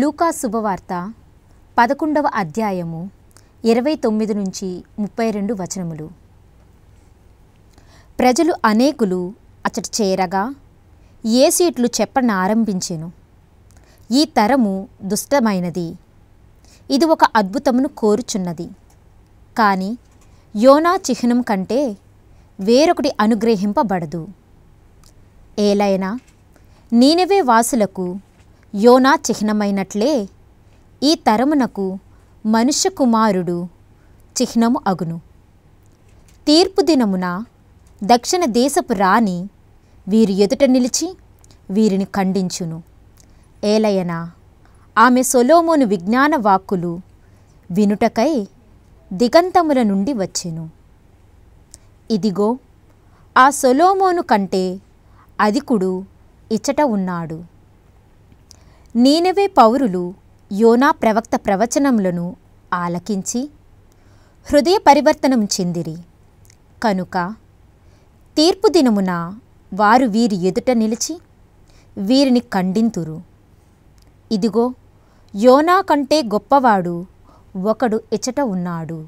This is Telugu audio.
లూకా శుభవార్త పదకొండవ అధ్యాయము ఇరవై తొమ్మిది నుంచి ముప్పై రెండు వచనములు ప్రజలు అనేకులు అతడు చేరగా సీట్లు ఇట్లు చెప్పనారంభించెను ఈ తరము దుష్టమైనది ఇది ఒక అద్భుతమును కోరుచున్నది కానీ యోనా చిహ్నం కంటే వేరొకటి అనుగ్రహింపబడదు ఏలైనా నీనవే వాసులకు యోనా చిహ్నమైనట్లే ఈ తరమునకు మనుష్య కుమారుడు చిహ్నము అగును తీర్పు దినమున దక్షిణ దేశపు రాణి వీరి ఎదుట నిలిచి వీరిని ఖండించును ఏలయనా ఆమె సొలోమోను విజ్ఞాన వాక్కులు వినుటకై దిగంతముల నుండి వచ్చెను ఇదిగో ఆ సొలోమోను కంటే అధికుడు ఇచ్చట ఉన్నాడు నీనవే పౌరులు యోనా ప్రవక్త ప్రవచనములను ఆలకించి హృదయ పరివర్తనం చెందిరి కనుక తీర్పు దినమున వారు వీరి ఎదుట నిలిచి వీరిని ఖండింతురు ఇదిగో యోనా కంటే గొప్పవాడు ఒకడు ఇచట ఉన్నాడు